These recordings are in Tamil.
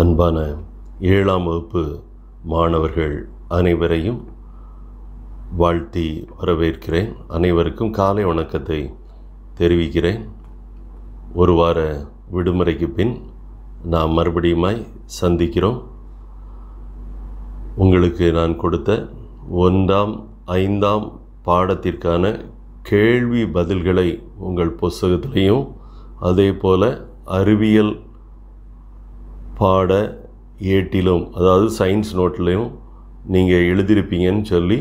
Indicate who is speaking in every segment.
Speaker 1: அன்பான ஏழாம் வகுப்பு மாணவர்கள் அனைவரையும் வாழ்த்தி வரவேற்கிறேன் அனைவருக்கும் காலை வணக்கத்தை தெரிவிக்கிறேன் ஒரு வார விடுமுறைக்கு பின் நாம் மறுபடியுமாய் சந்திக்கிறோம் உங்களுக்கு நான் கொடுத்த ஒன்றாம் ஐந்தாம் பாடத்திற்கான கேள்வி பதில்களை உங்கள் புஸ்தகத்திலையும் அதே போல் அறிவியல் பாட ஏட்டிலும் அதாவது சயின்ஸ் நோட்டிலையும் நீங்கள் எழுதியிருப்பீங்கன்னு சொல்லி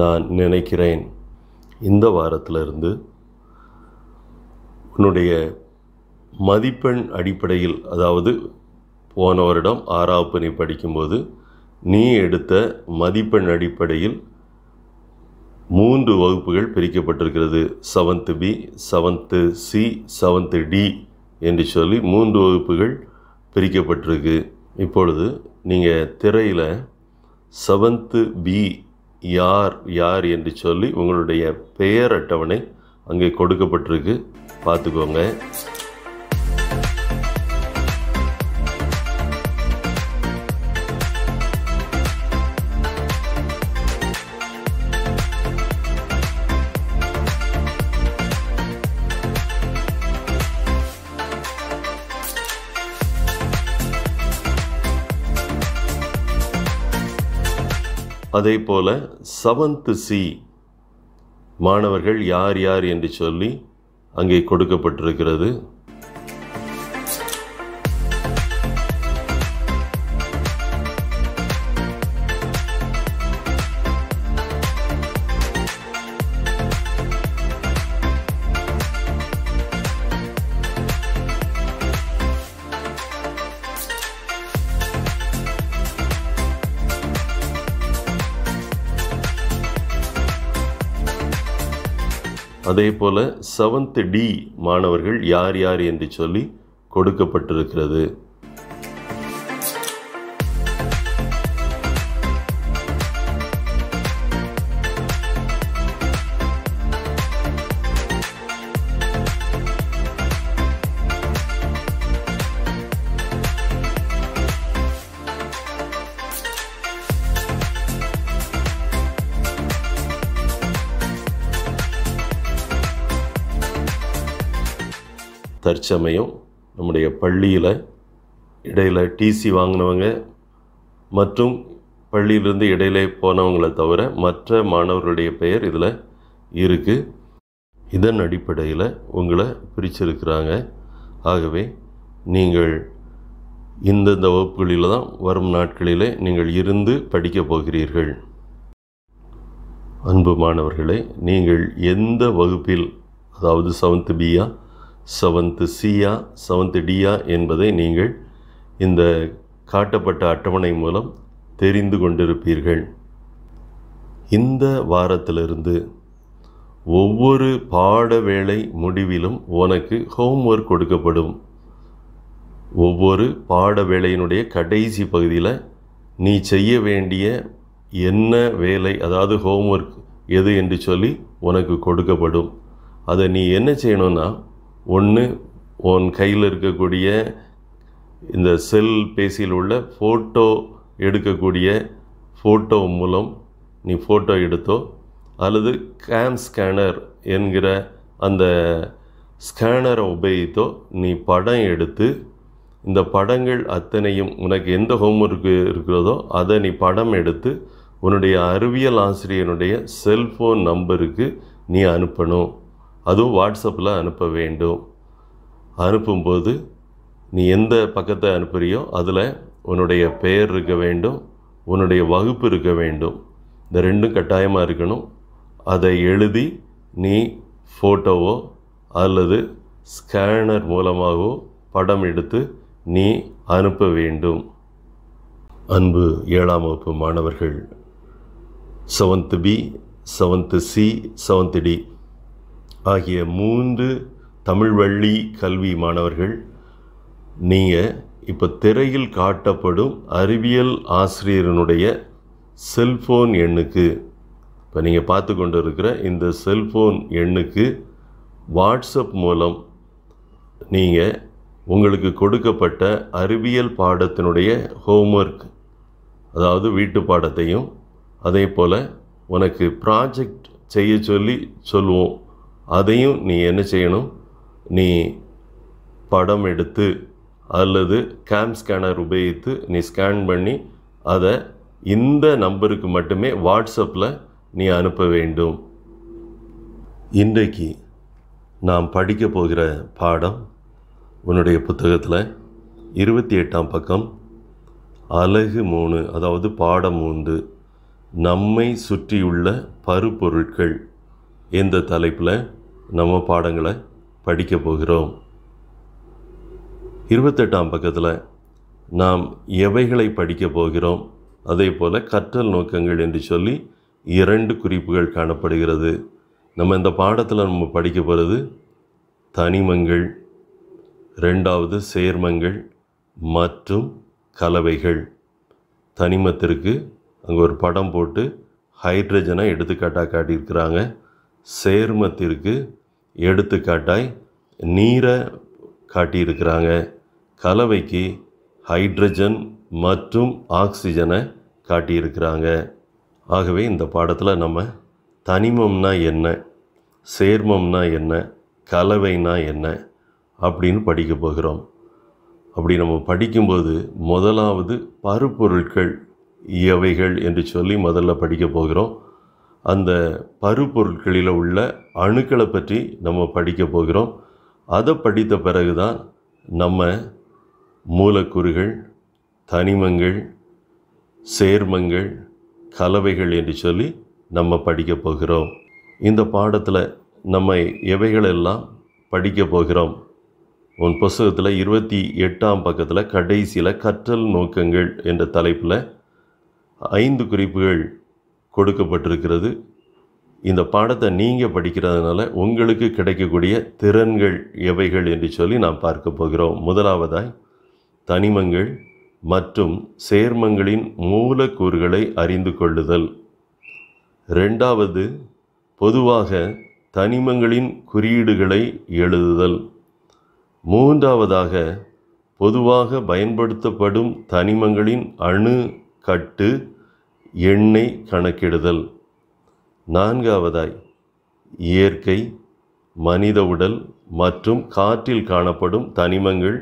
Speaker 1: நான் நினைக்கிறேன் இந்த வாரத்திலிருந்து உன்னுடைய மதிப்பெண் அடிப்படையில் அதாவது போன வருடம் ஆறாவது பணி படிக்கும்போது நீ எடுத்த மதிப்பெண் அடிப்படையில் மூன்று வகுப்புகள் பிரிக்கப்பட்டிருக்கிறது seventh B seventh C seventh D என்று சொல்லி மூன்று வகுப்புகள் பிரிக்கப்பட்டிருக்கு இப்பொழுது நீங்கள் திரையில் செவன்த்து பி யார் யார் என்று சொல்லி உங்களுடைய பெயர் அட்டவணை அங்கே கொடுக்கப்பட்டிருக்கு பார்த்துக்கோங்க அதே போல் செவன்த்து சி மாணவர்கள் யார் யார் என்று சொல்லி அங்கே கொடுக்கப்பட்டிருக்கிறது அதே போல் செவன்த்து டி மாணவர்கள் யார் யார் என்று சொல்லி கொடுக்கப்பட்டிருக்கிறது தற்சமயம் நம்முடைய பள்ளியில் இடையில் டிசி வாங்கினவங்க மற்றும் பள்ளியிலிருந்து இடையிலே போனவங்களை தவிர மற்ற மாணவர்களுடைய பெயர் இதில் இருக்குது இதன் அடிப்படையில் உங்களை பிரிச்சிருக்கிறாங்க ஆகவே நீங்கள் இந்தந்த வகுப்புகளில் தான் வரும் நாட்களிலே நீங்கள் இருந்து படிக்கப் போகிறீர்கள் அன்பு மாணவர்களே நீங்கள் எந்த வகுப்பில் அதாவது செவன்த் பியா செவன்த்து சியா செவன்த்து டியா என்பதை நீங்கள் இந்த காட்டப்பட்ட அட்டவணை மூலம் தெரிந்து கொண்டிருப்பீர்கள் இந்த வாரத்திலிருந்து ஒவ்வொரு பாட வேலை முடிவிலும் உனக்கு ஹோம்ஒர்க் கொடுக்கப்படும் ஒவ்வொரு பாட வேலையினுடைய கடைசி பகுதியில் நீ செய்ய வேண்டிய என்ன வேலை அதாவது ஹோம்ஒர்க் எது என்று சொல்லி உனக்கு கொடுக்கப்படும் அதை நீ என்ன செய்யணும்னா ஒன்று உன் கையில் இருக்கக்கூடிய இந்த செல் பேசியில் உள்ள ஃபோட்டோ எடுக்கக்கூடிய ஃபோட்டோ மூலம் நீ ஃபோட்டோ எடுத்தோ அல்லது கேம் ஸ்கேனர் என்கிற அந்த ஸ்கேனரை உபயோகித்தோ நீ படம் எடுத்து இந்த படங்கள் அத்தனையும் உனக்கு எந்த ஹோம்ஒர்க் இருக்கிறதோ அதை நீ படம் எடுத்து உன்னுடைய அறிவியல் ஆசிரியனுடைய செல்ஃபோன் நம்பருக்கு நீ அனுப்பணும் அதுவும் வாட்ஸ்அப்பில் அனுப்ப வேண்டும் அனுப்பும்போது நீ எந்த பக்கத்தை அனுப்புகிறியோ அதில் உன்னுடைய பெயர் இருக்க வேண்டும் உன்னுடைய வகுப்பு இருக்க வேண்டும் இந்த ரெண்டும் கட்டாயமாக இருக்கணும் அதை எழுதி நீ ஃபோட்டோவோ அல்லது ஸ்கேனர் மூலமாகவோ படம் எடுத்து நீ அனுப்ப வேண்டும் அன்பு ஏழாம் வகுப்பு மாணவர்கள் seventh B seventh C seventh D ஆகிய மூன்று தமிழ் வள்ளி கல்வி மாணவர்கள் நீங்கள் இப்போ திரையில் காட்டப்படும் அறிவியல் ஆசிரியரனுடைய செல்ஃபோன் எண்ணுக்கு இப்போ நீங்கள் பார்த்து கொண்டு இருக்கிற இந்த செல்ஃபோன் எண்ணுக்கு வாட்ஸ்அப் மூலம் நீங்கள் உங்களுக்கு கொடுக்கப்பட்ட அறிவியல் பாடத்தினுடைய ஹோம்ஒர்க் அதாவது வீட்டு பாடத்தையும் அதே போல் உனக்கு ப்ராஜெக்ட் செய்ய சொல்லி சொல்லுவோம் அதையும் நீ என்ன செய்யணும் நீ படம் எடுத்து அல்லது கேம் ஸ்கேனர் உபயோகித்து நீ ஸ்கேன் பண்ணி அதை இந்த நம்பருக்கு மட்டுமே வாட்ஸ்அப்பில் நீ அனுப்ப வேண்டும் இன்றைக்கு நாம் படிக்க போகிற பாடம் உன்னுடைய புத்தகத்தில் இருபத்தி எட்டாம் பக்கம் அழகு மூணு அதாவது பாடம் மூன்று நம்மை சுற்றியுள்ள பருப்பொருட்கள் இந்த தலைப்பில் நம்ம பாடங்களை படிக்க போகிறோம் இருபத்தெட்டாம் பக்கத்தில் நாம் எவைகளை படிக்க போகிறோம் அதே போல் கற்றல் நோக்கங்கள் என்று சொல்லி இரண்டு குறிப்புகள் காணப்படுகிறது நம்ம இந்த பாடத்தில் நம்ம படிக்க போகிறது தனிமங்கள் ரெண்டாவது சேர்மங்கள் மற்றும் கலவைகள் தனிமத்திற்கு அங்கே ஒரு படம் போட்டு ஹைட்ரஜனை எடுத்துக்காட்டாக காட்டியிருக்கிறாங்க சேர்மத்திற்கு எடுத்துக்காட்டாய் நீரை காட்டியிருக்கிறாங்க கலவைக்கு ஹைட்ரஜன் மற்றும் ஆக்சிஜனை காட்டியிருக்கிறாங்க ஆகவே இந்த பாடத்தில் நம்ம தனிமம்னா என்ன சேர்மம்னா என்ன கலவைனா என்ன அப்படின்னு படிக்க போகிறோம் அப்படி நம்ம படிக்கும்போது முதலாவது பருப்பொருட்கள் எவைகள் என்று சொல்லி முதல்ல படிக்க போகிறோம் அந்த பருப்பொருட்களில் உள்ள அணுக்களை பற்றி நம்ம படிக்க போகிறோம் அதை படித்த பிறகு தான் நம்ம மூலக்கூறுகள் தனிமங்கள் சேர்மங்கள் கலவைகள் என்று சொல்லி நம்ம படிக்க போகிறோம் இந்த பாடத்தில் நம்ம எவைகளெல்லாம் படிக்க போகிறோம் உன் புஸ்தகத்தில் இருபத்தி எட்டாம் பக்கத்தில் கடைசியில் கற்றல் நோக்கங்கள் என்ற தலைப்பில் ஐந்து குறிப்புகள் கொடுக்கப்பட்டிருக்கிறது இந்த பாடத்தை நீங்கள் படிக்கிறதுனால உங்களுக்கு கிடைக்கக்கூடிய திறன்கள் எவைகள் என்று சொல்லி நாம் பார்க்க போகிறோம் முதலாவதாய் தனிமங்கள் மற்றும் சேர்மங்களின் மூலக்கூறுகளை அறிந்து கொள்ளுதல் ரெண்டாவது பொதுவாக தனிமங்களின் குறியீடுகளை எழுதுதல் மூன்றாவதாக பொதுவாக பயன்படுத்தப்படும் தனிமங்களின் அணு கட்டு எண்ணெய் கணக்கிடுதல் நான்காவதாய் இயற்கை மனித உடல் மற்றும் காற்றில் காணப்படும் தனிமங்கள்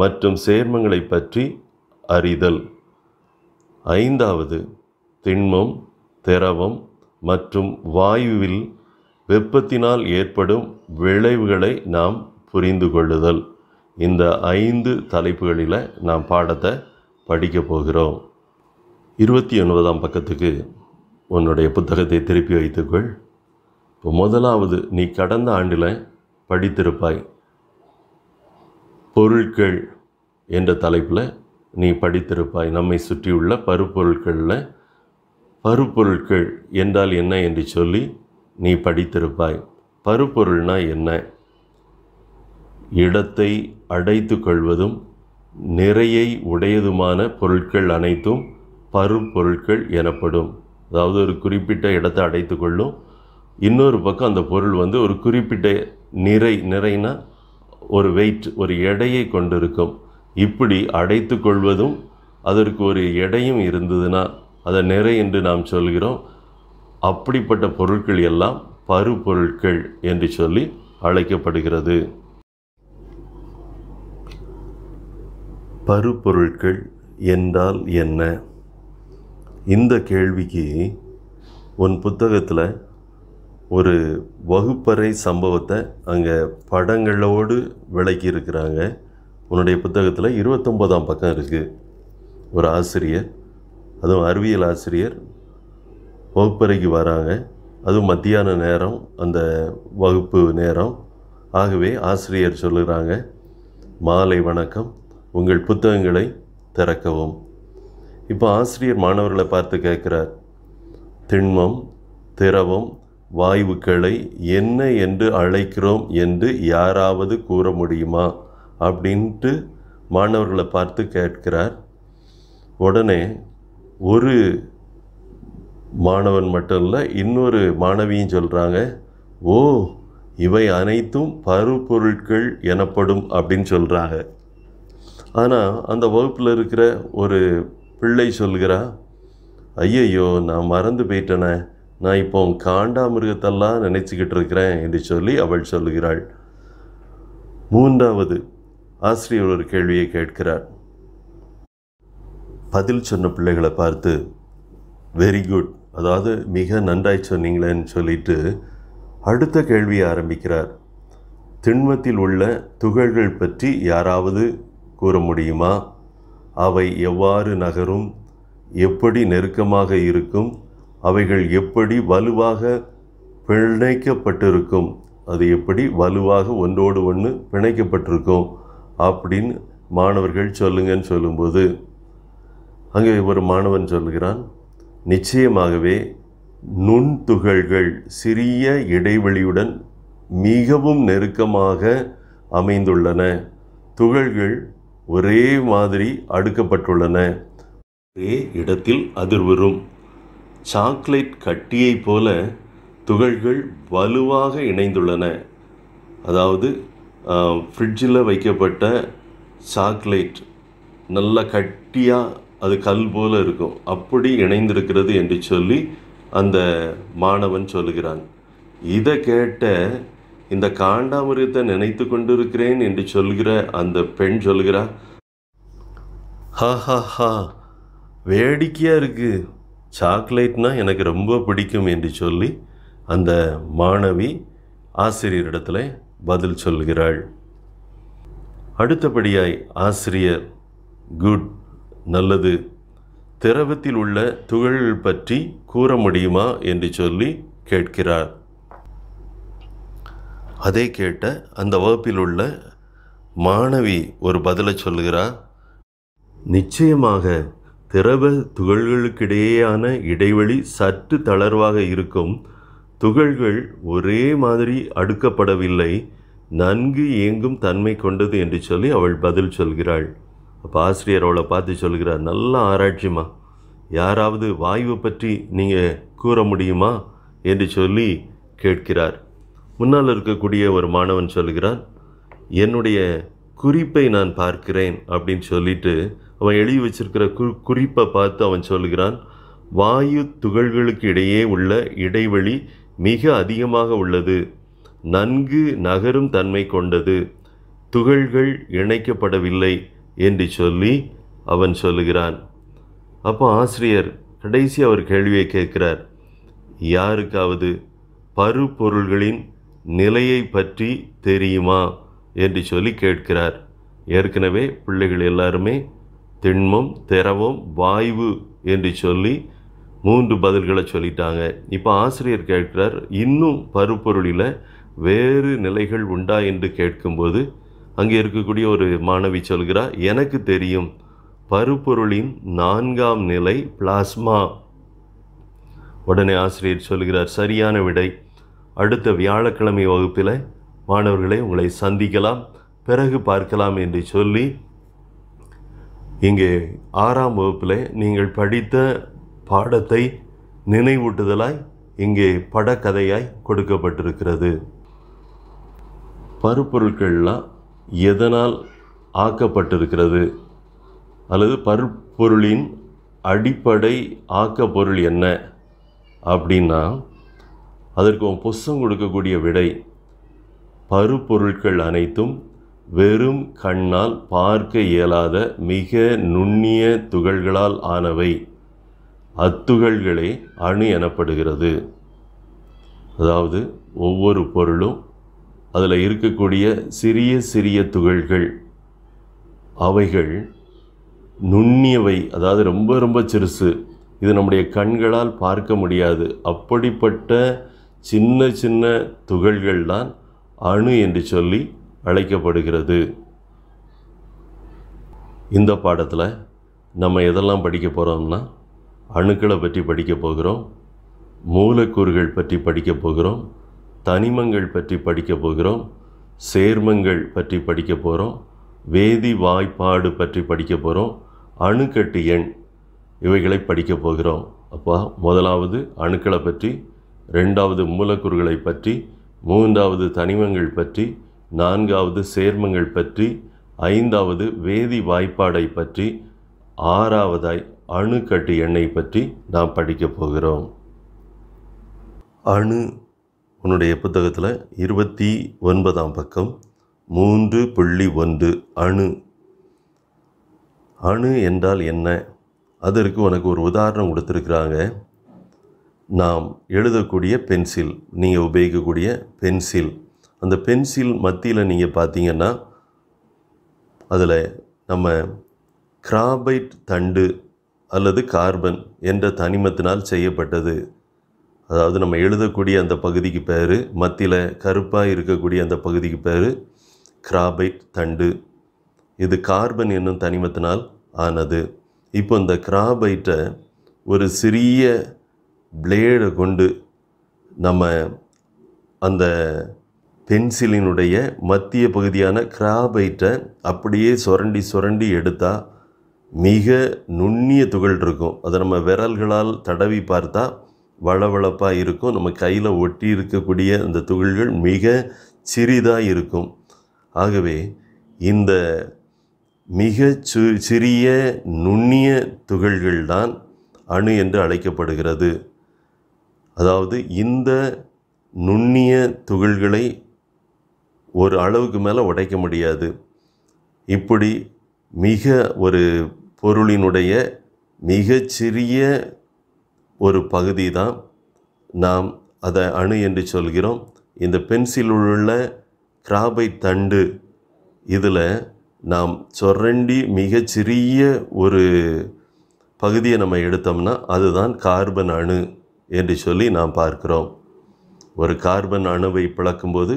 Speaker 1: மற்றும் சேர்மங்களை பற்றி அறிதல் ஐந்தாவது திண்மம் திரவம் மற்றும் வாயுவில் வெப்பத்தினால் ஏற்படும் விளைவுகளை நாம் புரிந்து கொள்ளுதல் இந்த ஐந்து தலைப்புகளில் நாம் பாடத்தை படிக்கப் போகிறோம் இருபத்தி ஒன்பதாம் பக்கத்துக்கு உன்னுடைய புத்தகத்தை திருப்பி வைத்துக்கொள் இப்போ முதலாவது நீ கடந்த ஆண்டில் படித்திருப்பாய் பொருட்கள் என்ற தலைப்பில் நீ படித்திருப்பாய் நம்மை சுற்றியுள்ள பருப்பொருட்களில் பருப்பொருட்கள் என்றால் என்ன என்று சொல்லி நீ படித்திருப்பாய் பருப்பொருள்னா என்ன இடத்தை அடைத்து கொள்வதும் நிறையை உடையதுமான பொருட்கள் அனைத்தும் பருப்பொருட்கள் எனப்படும் அதாவது ஒரு குறிப்பிட்ட இடத்தை அடைத்து கொள்ளும் இன்னொரு பக்கம் அந்த பொருள் வந்து ஒரு குறிப்பிட்ட நிறை நிறைனா ஒரு வெயிட் ஒரு எடையை கொண்டிருக்கும் இப்படி அடைத்து கொள்வதும் அதற்கு ஒரு எடையும் இருந்ததுன்னா அதை நிறை என்று நாம் சொல்கிறோம் அப்படிப்பட்ட பொருட்கள் எல்லாம் பருப்பொருட்கள் என்று சொல்லி அழைக்கப்படுகிறது பருப்பொருட்கள் என்றால் என்ன இந்த கேள்விக்கு உன் புத்தகத்தில் ஒரு வகுப்பறை சம்பவத்தை அங்கே படங்களோடு விளக்கி இருக்கிறாங்க உன்னுடைய புத்தகத்தில் இருபத்தொம்போதாம் பக்கம் இருக்குது ஒரு ஆசிரியர் அதுவும் அறிவியல் ஆசிரியர் வகுப்பறைக்கு வராங்க அதுவும் மத்தியான நேரம் அந்த வகுப்பு நேரம் ஆகவே ஆசிரியர் சொல்லுகிறாங்க மாலை வணக்கம் உங்கள் புத்தகங்களை திறக்கவும் இப்போ ஆசிரியர் மாணவர்களை பார்த்து கேட்குறார் திண்மம் திரவம் வாயுக்களை என்ன என்று அழைக்கிறோம் என்று யாராவது கூற முடியுமா அப்படின்ட்டு மாணவர்களை பார்த்து கேட்கிறார் உடனே ஒரு மாணவன் மட்டும் இல்லை இன்னொரு மாணவியும் சொல்கிறாங்க ஓ இவை அனைத்தும் பருப்பொருட்கள் எனப்படும் அப்படின்னு சொல்கிறாங்க ஆனால் அந்த வகுப்பில் இருக்கிற ஒரு பிள்ளை சொல்கிறா ஐயையோ நான் மறந்து போயிட்டேனே நான் இப்போ காண்டாமிருகத்தெல்லாம் நினச்சிக்கிட்டு இருக்கிறேன் என்று சொல்லி அவள் சொல்லுகிறாள் மூன்றாவது ஆசிரியர் ஒரு கேள்வியை கேட்கிறார் பதில் சொன்ன பிள்ளைகளை பார்த்து வெரி குட் அதாவது மிக நன்றாய் சொன்னீங்களேன்னு சொல்லிட்டு அடுத்த கேள்வியை ஆரம்பிக்கிறார் திண்மத்தில் உள்ள துகள்கள் பற்றி யாராவது கூற முடியுமா அவை எவ்வாறு நகரும் எப்படி நெருக்கமாக இருக்கும் அவைகள் எப்படி வலுவாக பிணைக்கப்பட்டிருக்கும் அது எப்படி வலுவாக ஒன்றோடு ஒன்று பிணைக்கப்பட்டிருக்கும் அப்படின்னு மாணவர்கள் சொல்லுங்கன்னு சொல்லும்போது அங்கே ஒரு மாணவன் சொல்கிறான் நிச்சயமாகவே நுண்துகள்கள் சிறிய இடைவெளியுடன் மிகவும் நெருக்கமாக அமைந்துள்ளன துகள்கள் ஒரே மாதிரி அடுக்கப்பட்டுள்ளன ஒரே இடத்தில் அதிர்வுறும் சாக்லேட் கட்டியைப் போல துகள்கள் வலுவாக இணைந்துள்ளன அதாவது ஃப்ரிட்ஜில் வைக்கப்பட்ட சாக்லேட் நல்லா கட்டியாக அது கல் போல் இருக்கும் அப்படி இணைந்திருக்கிறது என்று சொல்லி அந்த மாணவன் சொல்லுகிறான் இதை கேட்ட இந்த காண்டாமிருகத்தை நினைத்து கொண்டிருக்கிறேன் என்று சொல்கிற அந்த பெண் சொல்கிறா ஹா ஹா ஹா வேடிக்கையாக இருக்குது சாக்லேட்னா எனக்கு ரொம்ப பிடிக்கும் என்று சொல்லி அந்த மாணவி ஆசிரியரிடத்தில் பதில் சொல்கிறாள் அடுத்தபடியாய் ஆசிரியர் குட் நல்லது திரவத்தில் உள்ள துகள் பற்றி கூற முடியுமா என்று சொல்லி கேட்கிறார் அதை கேட்ட அந்த வகுப்பில் உள்ள மாணவி ஒரு பதிலை சொல்கிறார் நிச்சயமாக திரவ துகள்களுக்கிடையேயான இடைவெளி சற்று தளர்வாக இருக்கும் துகள்கள் ஒரே மாதிரி அடுக்கப்படவில்லை நன்கு இயங்கும் தன்மை கொண்டது என்று சொல்லி அவள் பதில் சொல்கிறாள் அப்போ ஆசிரியர் அவளை பார்த்து சொல்கிறார் நல்ல ஆராய்ச்சிமா யாராவது வாய்வு பற்றி நீங்கள் கூற முடியுமா என்று சொல்லி கேட்கிறார் முன்னால் இருக்கக்கூடிய ஒரு மாணவன் சொல்கிறான் என்னுடைய குறிப்பை நான் பார்க்கிறேன் அப்படின்னு சொல்லிட்டு அவன் எழுதி வச்சிருக்கிற கு குறிப்பை பார்த்து அவன் சொல்கிறான் வாயு துகள்களுக்கு இடையே உள்ள இடைவெளி மிக அதிகமாக உள்ளது நன்கு நகரும் தன்மை கொண்டது துகள்கள் இணைக்கப்படவில்லை என்று சொல்லி அவன் சொல்லுகிறான் அப்போ ஆசிரியர் கடைசி அவர் கேள்வியை கேட்கிறார் யாருக்காவது பருப்பொருள்களின் நிலையை பற்றி தெரியுமா என்று சொல்லி கேட்கிறார் ஏற்கனவே பிள்ளைகள் எல்லாருமே திண்மம் திரவம் வாய்வு என்று சொல்லி மூன்று பதில்களை சொல்லிட்டாங்க இப்போ ஆசிரியர் கேட்கிறார் இன்னும் பருப்பொருளில் வேறு நிலைகள் உண்டா என்று கேட்கும்போது அங்கே இருக்கக்கூடிய ஒரு மாணவி சொல்கிறார் எனக்கு தெரியும் பருப்பொருளின் நான்காம் நிலை பிளாஸ்மா உடனே ஆசிரியர் சொல்கிறார் சரியான விடை அடுத்த வியாழக்கிழமை வகுப்பில் மாணவர்களை உங்களை சந்திக்கலாம் பிறகு பார்க்கலாம் என்று சொல்லி இங்கே ஆறாம் வகுப்பில் நீங்கள் படித்த பாடத்தை நினைவூட்டுதலாய் இங்கே படக்கதையாய் கொடுக்கப்பட்டிருக்கிறது பருப்பொருட்கள்லாம் எதனால் ஆக்கப்பட்டிருக்கிறது அல்லது பருப்பொருளின் அடிப்படை ஆக்கப்பொருள் என்ன அப்படின்னா அதற்கு உன் புஸ்தம் கொடுக்கக்கூடிய விடை பருப்பொருட்கள் அனைத்தும் வெறும் கண்ணால் பார்க்க இயலாத மிக நுண்ணிய துகள்களால் ஆனவை அத்துகள்களே அணு எனப்படுகிறது அதாவது ஒவ்வொரு பொருளும் அதில் இருக்கக்கூடிய சிறிய சிறிய துகள்கள் அவைகள் நுண்ணியவை அதாவது ரொம்ப ரொம்ப சிறுசு இது நம்முடைய கண்களால் பார்க்க முடியாது அப்படிப்பட்ட சின்ன சின்ன துகள்கள் தான் அணு என்று சொல்லி அழைக்கப்படுகிறது இந்த பாடத்தில் நம்ம எதெல்லாம் படிக்க போகிறோம்னா அணுக்களை பற்றி படிக்க போகிறோம் மூலக்கூறுகள் பற்றி படிக்க போகிறோம் தனிமங்கள் பற்றி படிக்க போகிறோம் சேர்மங்கள் பற்றி படிக்க போகிறோம் வேதி வாய்ப்பாடு பற்றி படிக்க போகிறோம் அணுக்கட்டு எண் இவைகளை படிக்க போகிறோம் அப்போ முதலாவது அணுக்களை பற்றி ரெண்டாவது மூலக்கூறுகளை பற்றி மூன்றாவது தனிமங்கள் பற்றி நான்காவது சேர்மங்கள் பற்றி ஐந்தாவது வேதி வாய்ப்பாடை பற்றி ஆறாவதாய் அணுக்கட்டு எண்ணெய் பற்றி நாம் படிக்கப் போகிறோம் அணு உன்னுடைய புத்தகத்தில் இருபத்தி ஒன்பதாம் பக்கம் மூன்று புள்ளி ஒன்று அணு அணு என்றால் என்ன அதற்கு உனக்கு ஒரு உதாரணம் கொடுத்துருக்குறாங்க நாம் எழுதக்கூடிய பென்சில் நீங்கள் உபயோகிக்கக்கூடிய பென்சில் அந்த பென்சில் மத்தியில் நீங்கள் பார்த்தீங்கன்னா அதில் நம்ம கிராபைட் தண்டு அல்லது கார்பன் என்ற தனிமத்தினால் செய்யப்பட்டது அதாவது நம்ம எழுதக்கூடிய அந்த பகுதிக்கு பேர் மத்தியில் கருப்பாக இருக்கக்கூடிய அந்த பகுதிக்கு பேர் கிராபைட் தண்டு இது கார்பன் என்னும் தனிமத்தினால் ஆனது இப்போ இந்த கிராபைட்டை ஒரு சிறிய பிளேடை கொண்டு நம்ம அந்த பென்சிலினுடைய மத்திய பகுதியான கிராபைட்டை அப்படியே சுரண்டி சுரண்டி எடுத்தால் மிக நுண்ணிய துகள் இருக்கும் அதை நம்ம விரல்களால் தடவி பார்த்தா வளவளப்பாக இருக்கும் நம்ம கையில் ஒட்டி இருக்கக்கூடிய அந்த துகள்கள் மிக சிறிதாக இருக்கும் ஆகவே இந்த மிக சு சிறிய நுண்ணிய துகள்கள் தான் அணு என்று அழைக்கப்படுகிறது அதாவது இந்த நுண்ணிய துகள்களை ஒரு அளவுக்கு மேலே உடைக்க முடியாது இப்படி மிக ஒரு பொருளினுடைய மிகச்சிறிய ஒரு பகுதி தான் நாம் அதை அணு என்று சொல்கிறோம் இந்த பென்சில் உள்ள கிராபை தண்டு இதில் நாம் சொரண்டி மிகச்சிறிய ஒரு பகுதியை நம்ம எடுத்தோம்னா அதுதான் கார்பன் அணு என்று சொல்லி நாம் பார்க்கிறோம் ஒரு கார்பன் அணுவை பிளக்கும்போது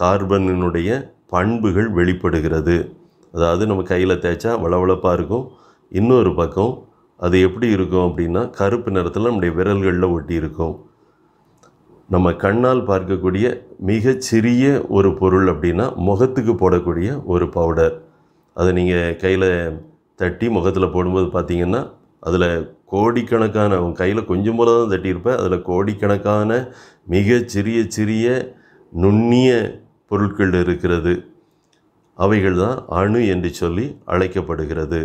Speaker 1: கார்பனினுடைய பண்புகள் வெளிப்படுகிறது அதாவது நம்ம கையில் தேய்ச்சா வளவளப்பாக இருக்கும் இன்னொரு பக்கம் அது எப்படி இருக்கும் அப்படின்னா கருப்பு நிறத்தில் நம்முடைய விரல்களில் ஒட்டி இருக்கும் நம்ம கண்ணால் பார்க்கக்கூடிய மிகச்சிறிய ஒரு பொருள் அப்படின்னா முகத்துக்கு போடக்கூடிய ஒரு பவுடர் அதை நீங்கள் கையில் தட்டி முகத்தில் போடும்போது பார்த்திங்கன்னா அதில் கோடிக்கணக்கான அவன் கையில் கொஞ்சம் போல தான் தட்டியிருப்பேன் அதில் கோடிக்கணக்கான மிக சிறிய சிறிய நுண்ணிய பொருட்கள் இருக்கிறது அவைகள் தான் அணு என்று சொல்லி அழைக்கப்படுகிறது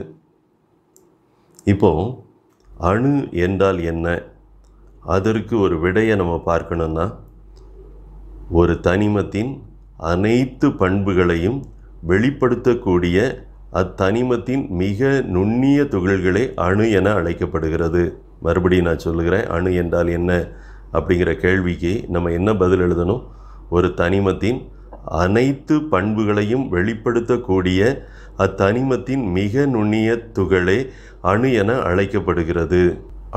Speaker 1: இப்போ அணு என்றால் என்ன அதற்கு ஒரு விடையை நம்ம பார்க்கணுன்னா ஒரு தனிமத்தின் அனைத்து பண்புகளையும் வெளிப்படுத்தக்கூடிய அத்தனிமத்தின் மிக நுண்ணிய துகள்களே அணு என அழைக்கப்படுகிறது மறுபடியும் நான் சொல்லுகிறேன் அணு என்றால் என்ன அப்படிங்கிற கேள்விக்கு நம்ம என்ன பதில் எழுதணும் ஒரு தனிமத்தின் அனைத்து பண்புகளையும் வெளிப்படுத்தக்கூடிய அத்தனிமத்தின் மிக நுண்ணிய துகளே அணு என அழைக்கப்படுகிறது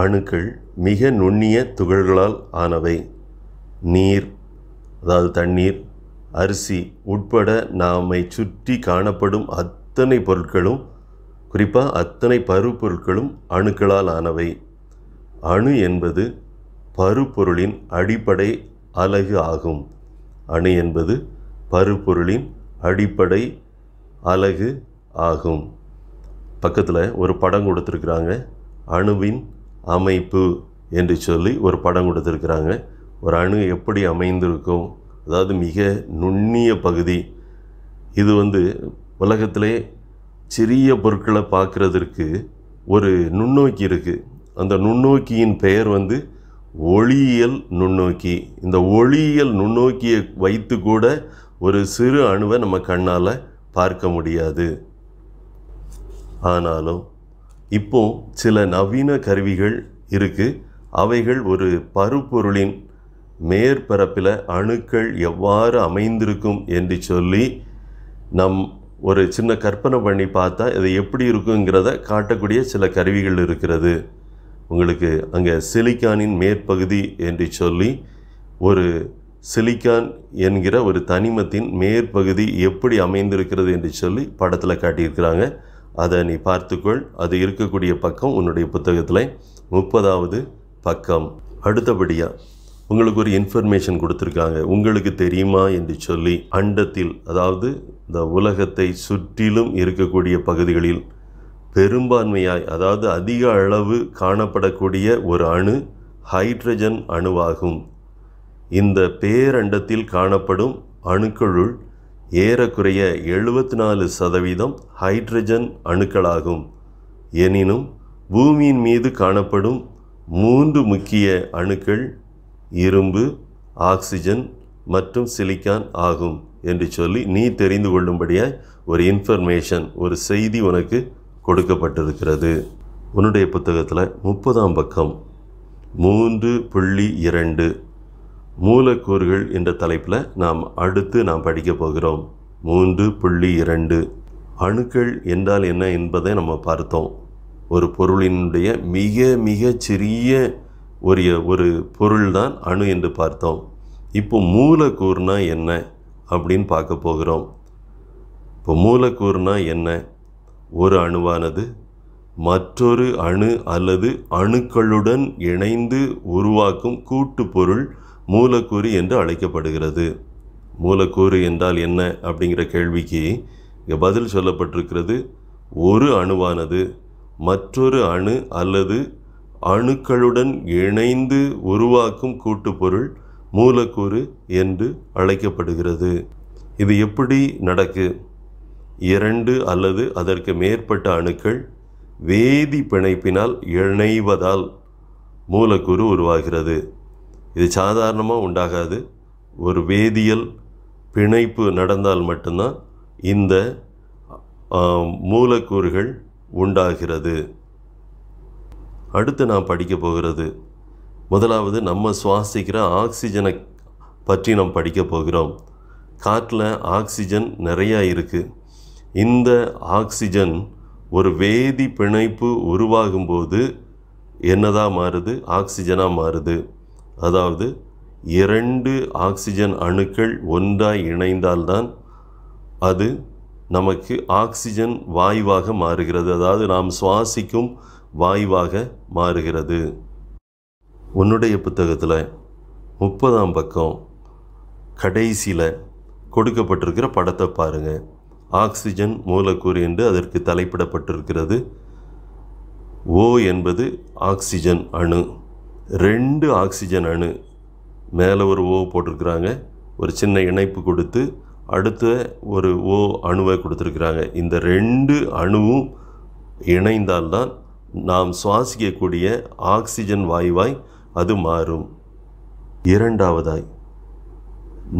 Speaker 1: அணுக்கள் மிக நுண்ணிய துகள்களால் ஆனவை நீர் அதாவது தண்ணீர் அரிசி உட்பட நாமை சுற்றி காணப்படும் அத் அத்தனை பொருட்களும் குறிப்பாக அத்தனை பருப்பொருட்களும் அணுக்களால் ஆனவை அணு என்பது பருப்பொருளின் அடிப்படை அலகு ஆகும் அணு என்பது பருப்பொருளின் அடிப்படை அலகு ஆகும் பக்கத்தில் ஒரு படம் கொடுத்துருக்குறாங்க அணுவின் அமைப்பு என்று சொல்லி ஒரு படம் கொடுத்துருக்குறாங்க ஒரு அணு எப்படி அமைந்திருக்கும் அதாவது மிக நுண்ணிய பகுதி இது வந்து உலகத்திலே சிறிய பொருட்களை பார்க்குறதற்கு ஒரு நுண்ணோக்கி இருக்குது அந்த நுண்ணோக்கியின் பெயர் வந்து ஒளியியல் நுண்ணோக்கி இந்த ஒளியியல் நுண்ணோக்கியை வைத்து கூட ஒரு சிறு அணுவை நம்ம கண்ணால் பார்க்க முடியாது ஆனாலும் இப்போ சில நவீன கருவிகள் இருக்குது அவைகள் ஒரு பருப்பொருளின் மேற்பரப்பில் அணுக்கள் எவ்வாறு அமைந்திருக்கும் என்று சொல்லி நம் ஒரு சின்ன கற்பனை பண்ணி பார்த்தா இது எப்படி இருக்குங்கிறத காட்டக்கூடிய சில கருவிகள் இருக்கிறது உங்களுக்கு அங்கே சிலிக்கானின் மேற்பகுதி என்று சொல்லி ஒரு சிலிக்கான் என்கிற ஒரு தனிமத்தின் மேற்பகுதி எப்படி அமைந்திருக்கிறது என்று சொல்லி படத்தில் காட்டியிருக்கிறாங்க அதை நீ பார்த்துக்கொள் அது இருக்கக்கூடிய பக்கம் உன்னுடைய புத்தகத்தில் முப்பதாவது பக்கம் அடுத்தபடியாக உங்களுக்கு ஒரு இன்ஃபர்மேஷன் கொடுத்துருக்காங்க உங்களுக்கு தெரியுமா என்று சொல்லி அண்டத்தில் அதாவது இந்த உலகத்தை சுற்றிலும் இருக்கக்கூடிய பகுதிகளில் பெரும்பான்மையாய் அதாவது அதிக அளவு காணப்படக்கூடிய ஒரு அணு ஹைட்ரஜன் அணுவாகும் இந்த பேரண்டத்தில் காணப்படும் அணுக்களுள் ஏறக்குறைய எழுபத்தி நாலு சதவீதம் ஹைட்ரஜன் அணுக்களாகும் எனினும் பூமியின் மீது காணப்படும் மூன்று முக்கிய அணுக்கள் இரும்பு ஆக்சிஜன் மற்றும் சிலிக்கான் ஆகும் என்று சொல்லி நீ தெரிந்து கொள்ளும்படியாய் ஒரு இன்ஃபர்மேஷன் ஒரு செய்தி உனக்கு கொடுக்கப்பட்டிருக்கிறது உன்னுடைய புத்தகத்தில் முப்பதாம் பக்கம் மூன்று புள்ளி இரண்டு மூலக்கூறுகள் என்ற தலைப்பில் நாம் அடுத்து நாம் படிக்கப் போகிறோம் மூன்று புள்ளி இரண்டு அணுக்கள் என்றால் என்ன என்பதை நம்ம பார்த்தோம் ஒரு பொருளினுடைய மிக மிக சிறிய ஒரு ஒரு பொருள் தான் அணு என்று பார்த்தோம் இப்போ மூலக்கூறுனா என்ன அப்படின்னு பார்க்க போகிறோம் இப்போ மூலக்கூறுனா என்ன ஒரு அணுவானது மற்றொரு அணு அல்லது அணுக்களுடன் இணைந்து உருவாக்கும் கூட்டு பொருள் மூலக்கூறு என்று அழைக்கப்படுகிறது மூலக்கூறு என்றால் என்ன அப்படிங்கிற கேள்விக்கு இங்கே பதில் சொல்லப்பட்டிருக்கிறது ஒரு அணுவானது மற்றொரு அணு அல்லது அணுக்களுடன் இணைந்து உருவாக்கும் கூட்டுப்பொருள் மூலக்கூறு என்று அழைக்கப்படுகிறது இது எப்படி நடக்கு இரண்டு அல்லது அதற்கு மேற்பட்ட அணுக்கள் வேதி பிணைப்பினால் இணைவதால் மூலக்கூறு உருவாகிறது இது சாதாரணமாக உண்டாகாது ஒரு வேதியியல் பிணைப்பு நடந்தால் மட்டும்தான் இந்த மூலக்கூறுகள் உண்டாகிறது அடுத்து நான் படிக்க போகிறது முதலாவது நம்ம சுவாசிக்கிற ஆக்சிஜனை பற்றி நாம் படிக்க போகிறோம் காற்றில் ஆக்சிஜன் நிறையா இருக்குது இந்த ஆக்சிஜன் ஒரு வேதி பிணைப்பு உருவாகும்போது என்னதாக மாறுது ஆக்சிஜனாக மாறுது அதாவது இரண்டு ஆக்சிஜன் அணுக்கள் ஒன்றாக இணைந்தால்தான் அது நமக்கு ஆக்சிஜன் வாயுவாக மாறுகிறது அதாவது நாம் சுவாசிக்கும் வாயுவாக மாறுகிறது உன்னுடைய புத்தகத்தில் முப்பதாம் பக்கம் கடைசியில் கொடுக்கப்பட்டிருக்கிற படத்தை பாருங்கள் ஆக்சிஜன் மூலக்கூறு என்று அதற்கு தலைப்பிடப்பட்டிருக்கிறது ஓ என்பது ஆக்சிஜன் அணு ரெண்டு ஆக்சிஜன் அணு மேலே ஒரு ஓ போட்டிருக்கிறாங்க ஒரு சின்ன இணைப்பு கொடுத்து அடுத்த ஒரு ஓ அணுவை கொடுத்துருக்குறாங்க இந்த ரெண்டு அணுவும் இணைந்தால்தான் நாம் சுவாசிக்கக்கூடிய ஆக்சிஜன் வாயுவாய் அது மாறும் இரண்டாவதாய்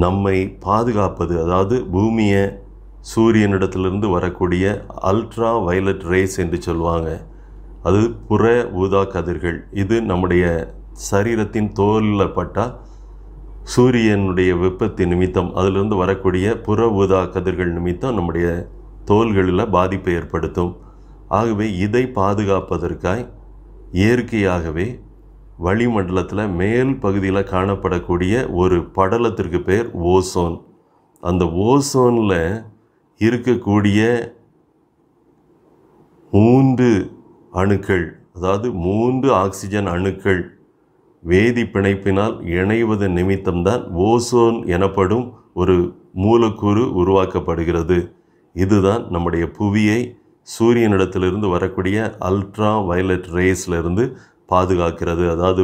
Speaker 1: நம்மை பாதுகாப்பது அதாவது பூமியை சூரியனிடத்திலிருந்து வரக்கூடிய அல்ட்ரா வயலட் ரேஸ் என்று சொல்லுவாங்க அது புற ஊதா கதிர்கள் இது நம்முடைய சரீரத்தின் தோலில் பட்டால் சூரியனுடைய வெப்பத்தின் நிமித்தம் அதிலிருந்து வரக்கூடிய புற ஊதா கதிர்கள் நிமித்தம் நம்முடைய தோள்களில் பாதிப்பை ஏற்படுத்தும் ஆகவே இதை பாதுகாப்பதற்காய் இயற்கையாகவே வளிமண்டலத்தில் மேல் பகுதியில் காணப்படக்கூடிய ஒரு படலத்திற்கு பேர் ஓசோன் அந்த ஓசோனில் இருக்கக்கூடிய மூன்று அணுக்கள் அதாவது மூன்று ஆக்சிஜன் அணுக்கள் வேதி பிணைப்பினால் இணைவது நிமித்தம்தான் ஓசோன் எனப்படும் ஒரு மூலக்கூறு உருவாக்கப்படுகிறது இதுதான் நம்முடைய புவியை சூரியனிடத்திலிருந்து வரக்கூடிய அல்ட்ரா வயலட் ரேஸ்லேருந்து பாதுகாக்கிறது அதாவது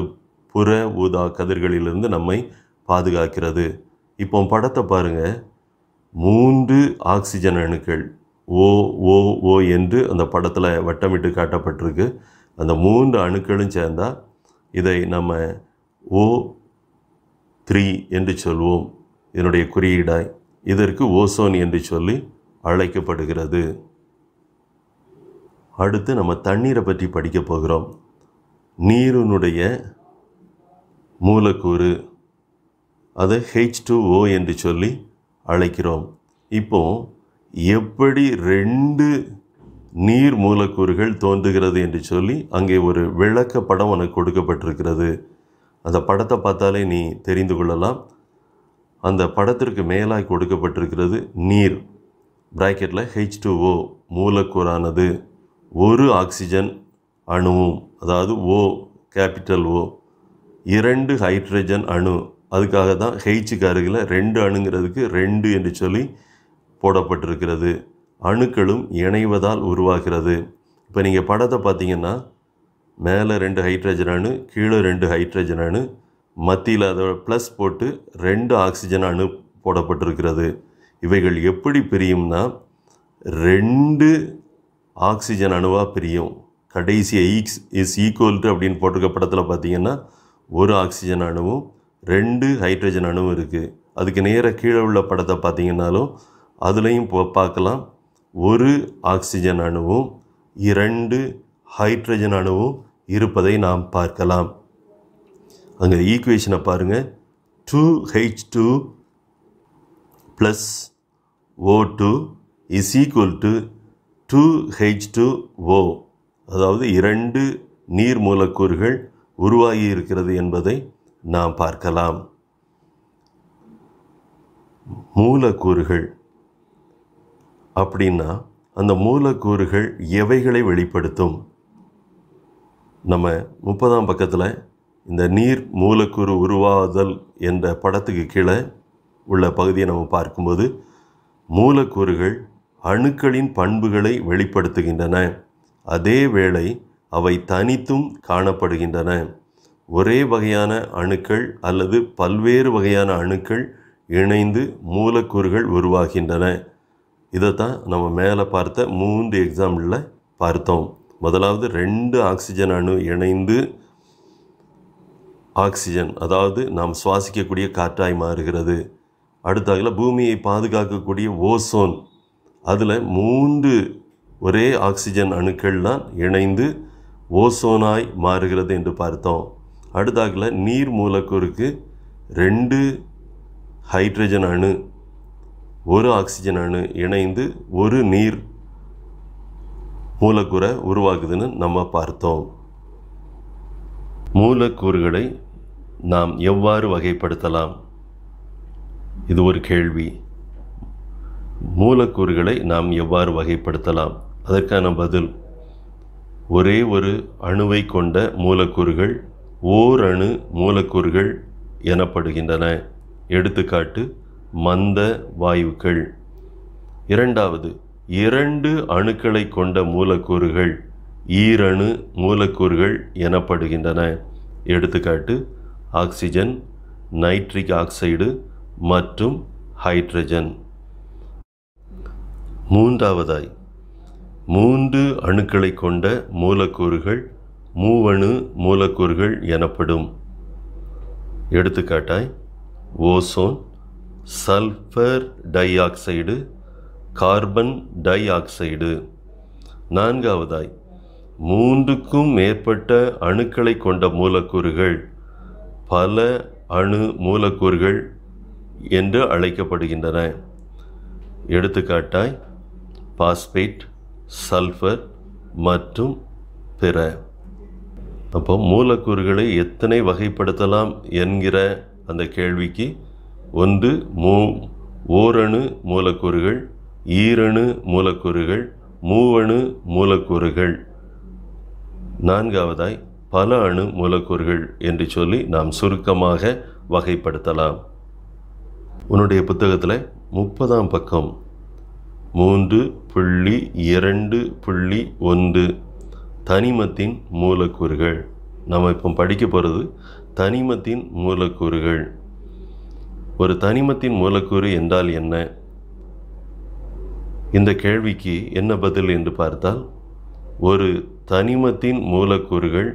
Speaker 1: புற ஊதா கதிர்களிலிருந்து நம்மை பாதுகாக்கிறது இப்போ படத்தை பாருங்கள் மூன்று ஆக்சிஜன் அணுக்கள் ஓ ஓ ஓ என்று அந்த படத்தில் வட்டமிட்டு காட்டப்பட்டிருக்கு அந்த மூன்று அணுக்களும் சேர்ந்தால் இதை நம்ம ஓ த்ரீ என்று சொல்வோம் இதனுடைய குறியீடாய் இதற்கு ஓசோன் என்று சொல்லி அழைக்கப்படுகிறது அடுத்து நம்ம தண்ணீரை பற்றி படிக்க போகிறோம் நீரினுடைய மூலக்கூறு அதை ஹெச் டூ ஓ என்று சொல்லி அழைக்கிறோம் இப்போ எப்படி ரெண்டு நீர் மூலக்கூறுகள் தோன்றுகிறது என்று சொல்லி அங்கே ஒரு விளக்க படம் உனக்கு கொடுக்கப்பட்டிருக்கிறது அந்த படத்தை பார்த்தாலே நீ தெரிந்து கொள்ளலாம் அந்த படத்திற்கு மேலாக கொடுக்கப்பட்டிருக்கிறது நீர் பிராக்கெட்டில் ஹெச் டூ ஓ மூலக்கூறானது ஒரு ஆக்சிஜன் அணுவும் அதாவது ஓ கேபிட்டல் ஓ இரண்டு ஹைட்ரஜன் அணு அதுக்காக தான் ஹெய்ச்சுக்கு அருகில் ரெண்டு அணுங்கிறதுக்கு ரெண்டு என்று சொல்லி போடப்பட்டிருக்கிறது அணுக்களும் இணைவதால் உருவாகிறது இப்போ நீங்கள் படத்தை பார்த்தீங்கன்னா மேலே ரெண்டு ஹைட்ரஜன் அணு கீழே ரெண்டு ஹைட்ரஜன் அணு மத்தியில் அதோட ப்ளஸ் போட்டு ரெண்டு ஆக்சிஜன் அணு போடப்பட்டிருக்கிறது இவைகள் எப்படி பிரியும்னா ரெண்டு ஆக்சிஜன் அணுவாக பிரியும் கடைசி ஈக்ஸ் இஸ் ஈக்குவல் டு அப்படின்னு போட்டிருக்க படத்தில் பார்த்தீங்கன்னா ஒரு ஆக்சிஜன் அணுவும் ரெண்டு ஹைட்ரஜன் அணுவும் இருக்குது அதுக்கு நேராக கீழே உள்ள படத்தை பார்த்திங்கனாலும் அதுலேயும் பார்க்கலாம் ஒரு ஆக்சிஜன் அணுவும் இரண்டு ஹைட்ரஜன் அணுவும் இருப்பதை நாம் பார்க்கலாம் அங்கே ஈக்குவேஷனை பாருங்கள் two H two plus O two is equal to two H two O அதாவது இரண்டு நீர் மூலக்கூறுகள் உருவாகி இருக்கிறது என்பதை நாம் பார்க்கலாம் மூலக்கூறுகள் அப்படின்னா அந்த மூலக்கூறுகள் எவைகளை வெளிப்படுத்தும் நம்ம முப்பதாம் பக்கத்தில் இந்த நீர் மூலக்கூறு உருவாதல் என்ற படத்துக்கு கீழே உள்ள பகுதியை நம்ம பார்க்கும்போது மூலக்கூறுகள் அணுக்களின் பண்புகளை வெளிப்படுத்துகின்றன அதே வேளை அவை தனித்தும் காணப்படுகின்றன ஒரே வகையான அணுக்கள் அல்லது பல்வேறு வகையான அணுக்கள் இணைந்து மூலக்கூறுகள் உருவாகின்றன இதைத்தான் நம்ம மேலே பார்த்த மூன்று எக்ஸாம்பிளில் பார்த்தோம் முதலாவது ரெண்டு ஆக்சிஜன் அணு இணைந்து ஆக்சிஜன் அதாவது நாம் சுவாசிக்கக்கூடிய காற்றாய் மாறுகிறது அடுத்த பூமியை பாதுகாக்கக்கூடிய ஓசோன் அதில் மூன்று ஒரே ஆக்சிஜன் அணுக்கள்லாம் இணைந்து ஓசோனாய் மாறுகிறது என்று பார்த்தோம் அடுத்தாக்கில் நீர் மூலக்கூறுக்கு ரெண்டு ஹைட்ரஜன் அணு ஒரு ஆக்சிஜன் அணு இணைந்து ஒரு நீர் மூலக்கூறை உருவாக்குதுன்னு நம்ம பார்த்தோம் மூலக்கூறுகளை நாம் எவ்வாறு வகைப்படுத்தலாம் இது ஒரு கேள்வி மூலக்கூறுகளை நாம் எவ்வாறு வகைப்படுத்தலாம் அதற்கான பதில் ஒரே ஒரு அணுவை கொண்ட மூலக்கூறுகள் ஓர் அணு மூலக்கூறுகள் எனப்படுகின்றன எடுத்துக்காட்டு மந்த வாயுக்கள் இரண்டாவது இரண்டு அணுக்களை கொண்ட மூலக்கூறுகள் ஈரணு மூலக்கூறுகள் எனப்படுகின்றன எடுத்துக்காட்டு ஆக்சிஜன் நைட்ரிக் ஆக்சைடு மற்றும் ஹைட்ரஜன் மூன்றாவதாய் மூன்று அணுக்களை கொண்ட மூலக்கூறுகள் மூவணு மூலக்கூறுகள் எனப்படும் எடுத்துக்காட்டாய் ozone sulphur dioxide carbon dioxide நான்காவதாய் மூன்றுக்கும் மேற்பட்ட அணுக்களை கொண்ட மூலக்கூறுகள் பல அணு மூலக்கூறுகள் என்று அழைக்கப்படுகின்றன எடுத்துக்காட்டாய் பாஸ்பேட் சல்ஃபர் மற்றும் பிற அப்போ மூலக்கூறுகளை எத்தனை வகைப்படுத்தலாம் என்கிற அந்த கேள்விக்கு ஒன்று மூ ஓரணு மூலக்கூறுகள் ஈரணு மூலக்கூறுகள் மூவணு மூலக்கூறுகள் நான்காவதாய் பல அணு மூலக்கூறுகள் என்று சொல்லி நாம் சுருக்கமாக வகைப்படுத்தலாம் உன்னுடைய புத்தகத்தில் முப்பதாம் பக்கம் மூன்று புள்ளி இரண்டு புள்ளி ஒன்று தனிமத்தின் மூலக்கூறுகள் நம்ம இப்போ படிக்க போகிறது தனிமத்தின் மூலக்கூறுகள் ஒரு தனிமத்தின் மூலக்கூறு என்றால் என்ன இந்த கேள்விக்கு என்ன பதில் என்று பார்த்தால் ஒரு தனிமத்தின் மூலக்கூறுகள்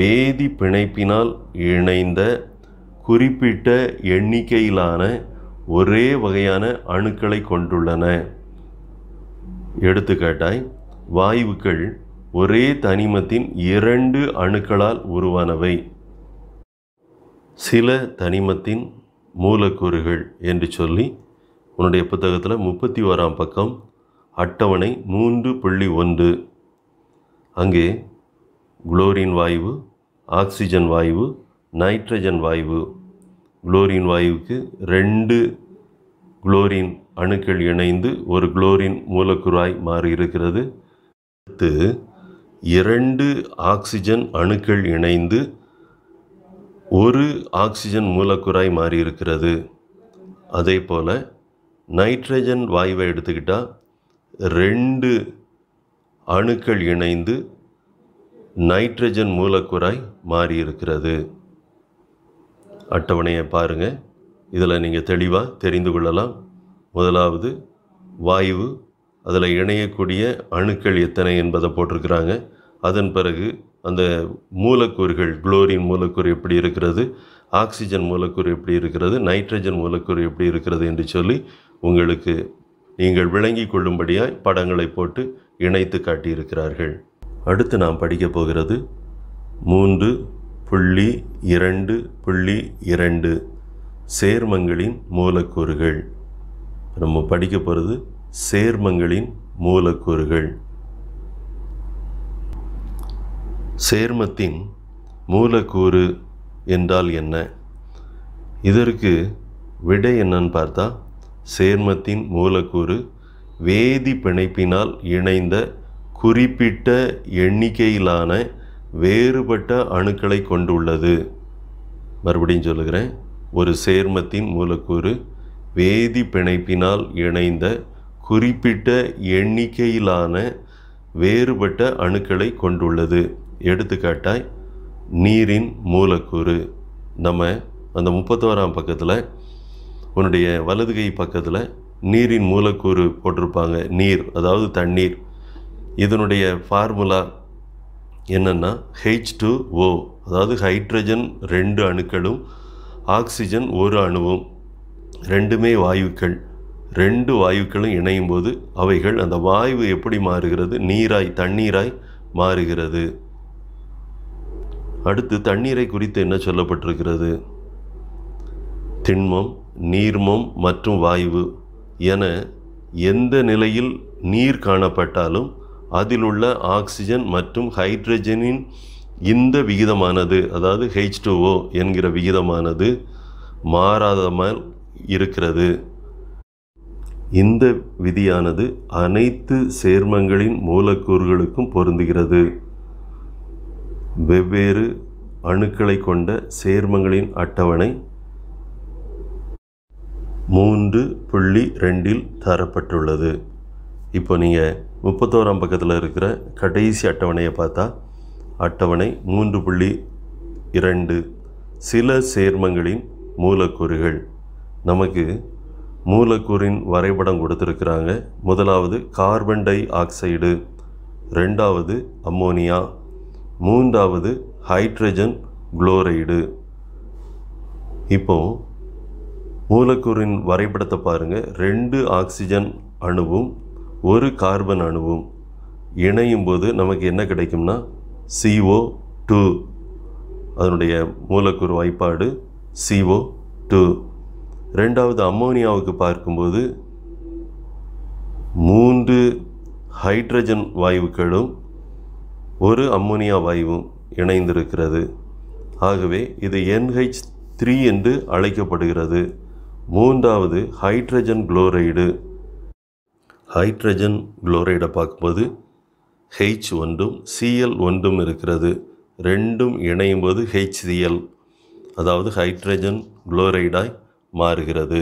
Speaker 1: வேதி பிணைப்பினால் இணைந்த குறிப்பிட்ட எண்ணிக்கையிலான ஒரே வகையான அணுக்களை கொண்டுள்ளன எடுத்துக்காட்டாய் வாயுக்கள் ஒரே தனிமத்தின் இரண்டு அணுக்களால் உருவானவை சில தனிமத்தின் மூலக்கூறுகள் என்று சொல்லி உன்னுடைய புத்தகத்தில் முப்பத்தி ஓராம் பக்கம் அட்டவணை மூன்று புள்ளி ஒன்று அங்கே குளோரின் வாயு ஆக்சிஜன் வாயு நைட்ரஜன் வாயு குளோரின் வாயுவுக்கு ரெண்டு குளோரின் அணுக்கள் இணைந்து ஒரு குளோரின் மூலக்கூறாய் மாறியிருக்கிறது அடுத்து இரண்டு ஆக்சிஜன் அணுக்கள் இணைந்து ஒரு ஆக்சிஜன் மூலக்கூறாய் மாறியிருக்கிறது அதே போல் நைட்ரஜன் வாயுவை எடுத்துக்கிட்டால் ரெண்டு அணுக்கள் இணைந்து நைட்ரஜன் மூலக்கூறாய் மாறியிருக்கிறது அட்டவணையை பாருங்கள் இதில் நீங்கள் தெளிவாக தெரிந்து கொள்ளலாம் முதலாவது வாயு அதில் இணையக்கூடிய அணுக்கள் எத்தனை என்பதை போட்டிருக்கிறாங்க அதன் பிறகு அந்த மூலக்கூறுகள் குளோரின் மூலக்கூறு எப்படி இருக்கிறது ஆக்சிஜன் மூலக்கூறு எப்படி இருக்கிறது நைட்ரஜன் மூலக்கூறு எப்படி இருக்கிறது என்று சொல்லி உங்களுக்கு நீங்கள் விளங்கி கொள்ளும்படியாக படங்களை போட்டு இணைத்து காட்டியிருக்கிறார்கள் அடுத்து நாம் படிக்கப் போகிறது மூன்று புள்ளி இரண்டு புள்ளி இரண்டு சேர்மங்களின் மூலக்கூறுகள் நம்ம படிக்க போகிறது சேர்மங்களின் மூலக்கூறுகள் சேர்மத்தின் மூலக்கூறு என்றால் என்ன இதற்கு விடை என்னன்னு பார்த்தா சேர்மத்தின் மூலக்கூறு வேதி பிணைப்பினால் இணைந்த குறிப்பிட்ட எண்ணிக்கையிலான வேறுபட்ட அணுக்களை கொண்டுள்ளது மறுபடியும் சொல்லுகிறேன் ஒரு சேர்மத்தின் மூலக்கூறு வேதி பிணைப்பினால் இணைந்த குறிப்பிட்ட எண்ணிக்கையிலான வேறுபட்ட அணுக்களை கொண்டுள்ளது எடுத்துக்காட்டாய் நீரின் மூலக்கூறு நம்ம அந்த முப்பத்தோராம் பக்கத்தில் உன்னுடைய வலது கை பக்கத்தில் நீரின் மூலக்கூறு போட்டிருப்பாங்க நீர் அதாவது தண்ணீர் இதனுடைய ஃபார்முலா என்னென்னா ஹெச் டூ ஓ அதாவது ஹைட்ரஜன் ரெண்டு அணுக்களும் ஆக்சிஜன் ஒரு அணுவும் ரெண்டுமே வாயுக்கள் ரெண்டு வாயுக்களும் இணையும் போது அவைகள் அந்த வாயு எப்படி மாறுகிறது நீராய் தண்ணீராய் மாறுகிறது அடுத்து தண்ணீரை குறித்து என்ன சொல்லப்பட்டிருக்கிறது திண்மம் நீர்மம் மற்றும் வாயு என எந்த நிலையில் நீர் காணப்பட்டாலும் அதில் உள்ள ஆக்சிஜன் மற்றும் ஹைட்ரஜனின் இந்த விகிதமானது அதாவது ஹெச் டூஓ என்கிற விகிதமானது மாறாதமல் இருக்கிறது இந்த விதியானது அனைத்து சேர்மங்களின் மூலக்கூறுகளுக்கும் பொருந்துகிறது வெவ்வேறு அணுக்களை கொண்ட சேர்மங்களின் அட்டவணை மூன்று புள்ளி ரெண்டில் தரப்பட்டுள்ளது இப்போ நீங்கள் முப்பத்தோராம் பக்கத்தில் இருக்கிற கடைசி அட்டவணையை பார்த்தா அட்டவணை மூன்று புள்ளி இரண்டு சில சேர்மங்களின் மூலக்கூறுகள் நமக்கு மூலக்கூறின் வரைபடம் கொடுத்துருக்குறாங்க முதலாவது கார்பன் டை ஆக்சைடு ரெண்டாவது அம்மோனியா மூன்றாவது ஹைட்ரஜன் குளோரைடு இப்போ மூலக்கூறின் வரைபடத்தை பாருங்கள் ரெண்டு ஆக்சிஜன் அணுவும் ஒரு கார்பன் அணுவும் இணையும் போது நமக்கு என்ன கிடைக்கும்னா சிஓ டூ அதனுடைய மூலக்கூறு வாய்ப்பாடு சிஓ டூ ரெண்டாவது அம்மோனியாவுக்கு பார்க்கும்போது மூன்று ஹைட்ரஜன் வாயுக்களும் ஒரு அம்மோனியா வாயுவும் இணைந்திருக்கிறது ஆகவே இது என்ஹெச் த்ரீ என்று அழைக்கப்படுகிறது மூன்றாவது ஹைட்ரஜன் குளோரைடு ஹைட்ரஜன் குளோரைடை பார்க்கும்போது ஹெச் ஒன்றும் சிஎல் ஒன்றும் இருக்கிறது ரெண்டும் இணையும் போது ஹெச்சிஎல் அதாவது ஹைட்ரஜன் குளோரைடாய் மாறுகிறது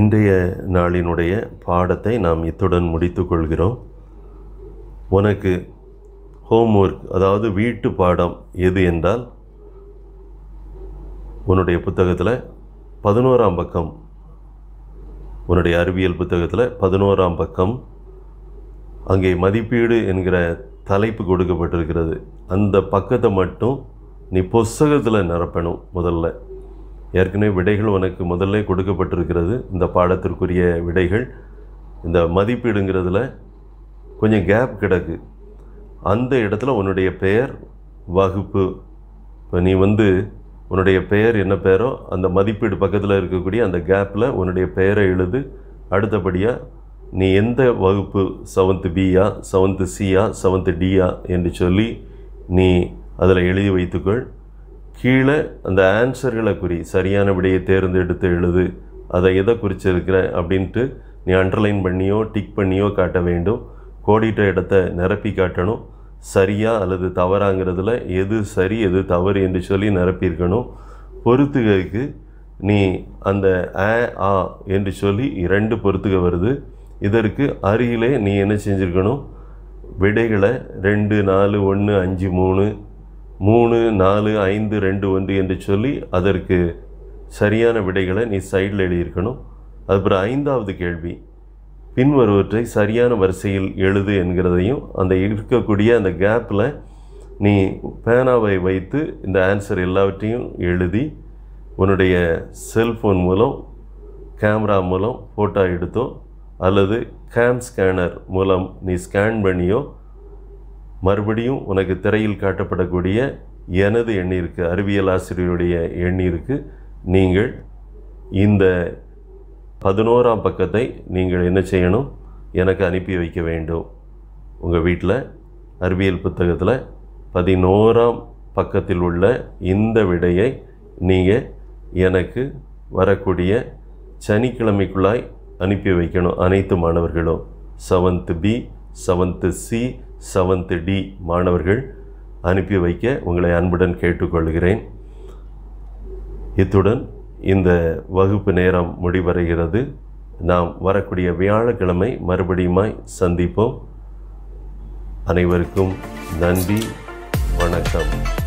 Speaker 1: இன்றைய நாளினுடைய பாடத்தை நாம் இத்துடன் முடித்து கொள்கிறோம் உனக்கு ஹோம்ஒர்க் அதாவது வீட்டு பாடம் எது என்றால் உன்னுடைய புத்தகத்தில் பதினோராம் பக்கம் உன்னுடைய அறிவியல் புத்தகத்தில் பதினோராம் பக்கம் அங்கே மதிப்பீடு என்கிற தலைப்பு கொடுக்கப்பட்டிருக்கிறது அந்த பக்கத்தை மட்டும் நீ புஸ்தகத்தில் நிரப்பணும் முதல்ல ஏற்கனவே விடைகள் உனக்கு முதல்ல கொடுக்கப்பட்டிருக்கிறது இந்த பாடத்திற்குரிய விடைகள் இந்த மதிப்பீடுங்கிறதுல கொஞ்சம் கேப் கிடக்கு அந்த இடத்துல உன்னுடைய பெயர் வகுப்பு இப்போ நீ வந்து உன்னுடைய பெயர் என்ன பெயரோ அந்த மதிப்பீடு பக்கத்தில் இருக்கக்கூடிய அந்த கேப்பில் உன்னுடைய பெயரை எழுது அடுத்தபடியாக நீ எந்த வகுப்பு செவன்த்து பியா செவன்த்து சியா செவன்த்து டியா என்று சொல்லி நீ அதில் எழுதி வைத்துக்கொள் கீழே அந்த ஆன்சர்களை குறி சரியான விடையை தேர்ந்தெடுத்து எழுது அதை எதை குறிச்சிருக்கிறேன் அப்படின்ட்டு நீ அண்டர்லைன் பண்ணியோ டிக் பண்ணியோ காட்ட வேண்டும் கோடிட்ட இடத்த நிரப்பி காட்டணும் சரியாக அல்லது தவறாங்கிறதுல எது சரி எது தவறு என்று சொல்லி நிரப்பியிருக்கணும் பொறுத்துகைக்கு நீ அந்த ஆ ஆ என்று சொல்லி இரண்டு பொறுத்துக வருது இதற்கு அருகிலே நீ என்ன செஞ்சுருக்கணும் விடைகளை ரெண்டு நாலு ஒன்று அஞ்சு மூணு மூணு நாலு ஐந்து ரெண்டு ஒன்று என்று சொல்லி அதற்கு சரியான விடைகளை நீ சைடில் எழுதியிருக்கணும் அதுக்கப்புறம் ஐந்தாவது கேள்வி பின்வருவற்றை சரியான வரிசையில் எழுது என்கிறதையும் அந்த இருக்கக்கூடிய அந்த கேப்பில் நீ பேனாவை வைத்து இந்த ஆன்சர் எல்லாவற்றையும் எழுதி உன்னுடைய செல்ஃபோன் மூலம் கேமரா மூலம் ஃபோட்டோ எடுத்தோ அல்லது கேம் ஸ்கேனர் மூலம் நீ ஸ்கேன் பண்ணியோ மறுபடியும் உனக்கு திரையில் காட்டப்படக்கூடிய எனது எண்ணிற்கு அறிவியல் ஆசிரியருடைய எண்ணிற்கு நீங்கள் இந்த பதினோராம் பக்கத்தை நீங்கள் என்ன செய்யணும் எனக்கு அனுப்பி வைக்க வேண்டும் உங்கள் வீட்டில் அறிவியல் புத்தகத்தில் பதினோராம் பக்கத்தில் உள்ள இந்த விடையை நீங்கள் எனக்கு வரக்கூடிய சனிக்கிழமைக்குள்ளாய் அனுப்பி வைக்கணும் அனைத்து மாணவர்களும் seventh B seventh C seventh D மாணவர்கள் அனுப்பி வைக்க உங்களை அன்புடன் கேட்டுக்கொள்கிறேன் இத்துடன் இந்த வகுப்பு நேரம் முடிவடைகிறது நாம் வரக்கூடிய வியாழக்கிழமை மறுபடியுமாய் சந்திப்போம் அனைவருக்கும் நன்றி வணக்கம்